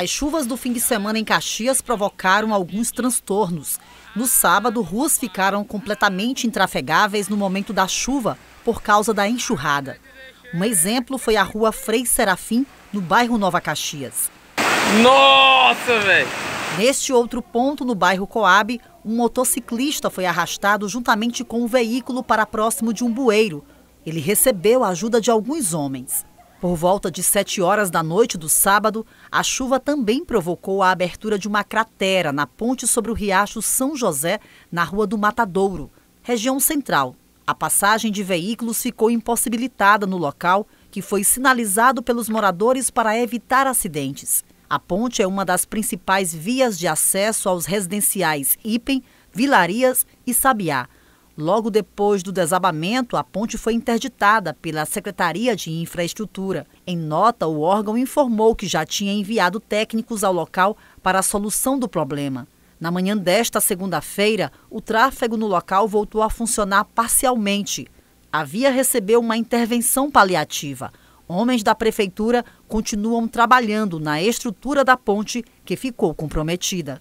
As chuvas do fim de semana em Caxias provocaram alguns transtornos. No sábado, ruas ficaram completamente intrafegáveis no momento da chuva por causa da enxurrada. Um exemplo foi a rua Frei Serafim, no bairro Nova Caxias. Nossa, velho! Neste outro ponto, no bairro Coab, um motociclista foi arrastado juntamente com um veículo para próximo de um bueiro. Ele recebeu a ajuda de alguns homens. Por volta de 7 horas da noite do sábado, a chuva também provocou a abertura de uma cratera na ponte sobre o riacho São José, na Rua do Matadouro, região central. A passagem de veículos ficou impossibilitada no local, que foi sinalizado pelos moradores para evitar acidentes. A ponte é uma das principais vias de acesso aos residenciais Ipen, Vilarias e Sabiá. Logo depois do desabamento, a ponte foi interditada pela Secretaria de Infraestrutura. Em nota, o órgão informou que já tinha enviado técnicos ao local para a solução do problema. Na manhã desta segunda-feira, o tráfego no local voltou a funcionar parcialmente. A via recebeu uma intervenção paliativa. Homens da prefeitura continuam trabalhando na estrutura da ponte que ficou comprometida.